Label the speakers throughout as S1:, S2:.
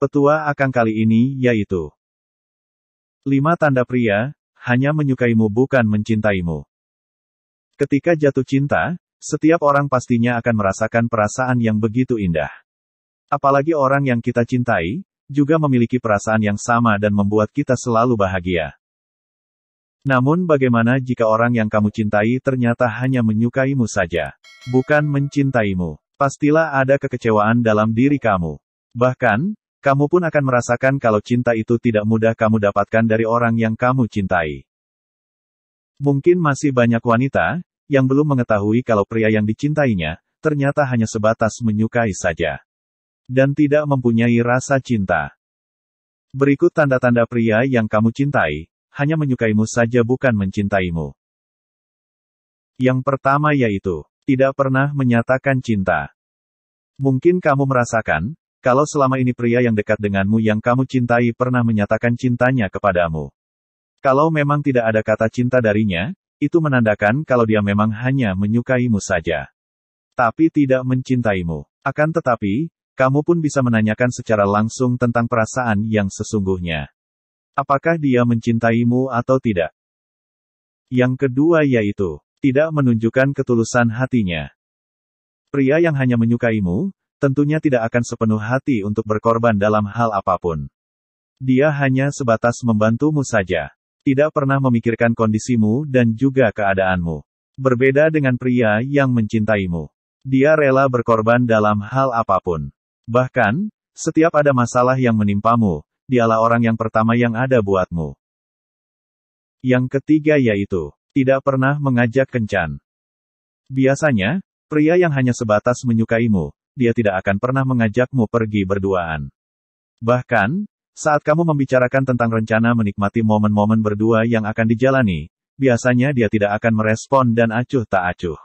S1: Petua akang kali ini yaitu lima tanda pria, hanya menyukaimu bukan mencintaimu. Ketika jatuh cinta, setiap orang pastinya akan merasakan perasaan yang begitu indah. Apalagi orang yang kita cintai, juga memiliki perasaan yang sama dan membuat kita selalu bahagia. Namun bagaimana jika orang yang kamu cintai ternyata hanya menyukaimu saja, bukan mencintaimu? Pastilah ada kekecewaan dalam diri kamu. Bahkan, kamu pun akan merasakan kalau cinta itu tidak mudah kamu dapatkan dari orang yang kamu cintai. Mungkin masih banyak wanita yang belum mengetahui kalau pria yang dicintainya ternyata hanya sebatas menyukai saja dan tidak mempunyai rasa cinta. Berikut tanda-tanda pria yang kamu cintai, hanya menyukaimu saja bukan mencintaimu. Yang pertama yaitu, tidak pernah menyatakan cinta. Mungkin kamu merasakan, kalau selama ini pria yang dekat denganmu yang kamu cintai pernah menyatakan cintanya kepadamu. Kalau memang tidak ada kata cinta darinya, itu menandakan kalau dia memang hanya menyukaimu saja. Tapi tidak mencintaimu. Akan tetapi, kamu pun bisa menanyakan secara langsung tentang perasaan yang sesungguhnya. Apakah dia mencintaimu atau tidak? Yang kedua yaitu, tidak menunjukkan ketulusan hatinya. Pria yang hanya menyukaimu, tentunya tidak akan sepenuh hati untuk berkorban dalam hal apapun. Dia hanya sebatas membantumu saja. Tidak pernah memikirkan kondisimu dan juga keadaanmu. Berbeda dengan pria yang mencintaimu. Dia rela berkorban dalam hal apapun. Bahkan, setiap ada masalah yang menimpamu, dialah orang yang pertama yang ada buatmu. Yang ketiga yaitu, tidak pernah mengajak kencan. Biasanya, pria yang hanya sebatas menyukaimu, dia tidak akan pernah mengajakmu pergi berduaan. Bahkan, saat kamu membicarakan tentang rencana menikmati momen-momen berdua yang akan dijalani, biasanya dia tidak akan merespon dan acuh tak acuh.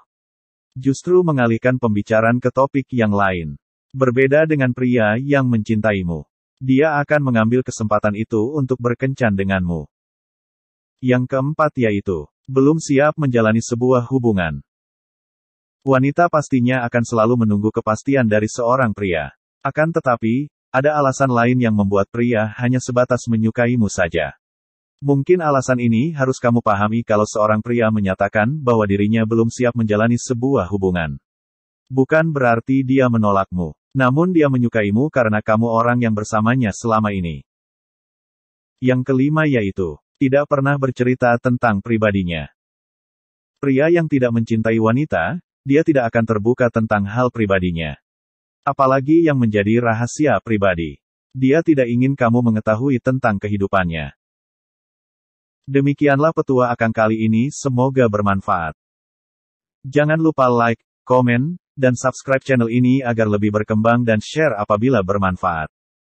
S1: Justru mengalihkan pembicaraan ke topik yang lain. Berbeda dengan pria yang mencintaimu. Dia akan mengambil kesempatan itu untuk berkencan denganmu. Yang keempat yaitu, belum siap menjalani sebuah hubungan. Wanita pastinya akan selalu menunggu kepastian dari seorang pria. Akan tetapi, ada alasan lain yang membuat pria hanya sebatas menyukaimu saja. Mungkin alasan ini harus kamu pahami kalau seorang pria menyatakan bahwa dirinya belum siap menjalani sebuah hubungan. Bukan berarti dia menolakmu, namun dia menyukaimu karena kamu orang yang bersamanya selama ini. Yang kelima yaitu, tidak pernah bercerita tentang pribadinya. Pria yang tidak mencintai wanita, dia tidak akan terbuka tentang hal pribadinya. Apalagi yang menjadi rahasia pribadi. Dia tidak ingin kamu mengetahui tentang kehidupannya. Demikianlah petua akan kali ini, semoga bermanfaat. Jangan lupa like, komen, dan subscribe channel ini agar lebih berkembang dan share apabila bermanfaat.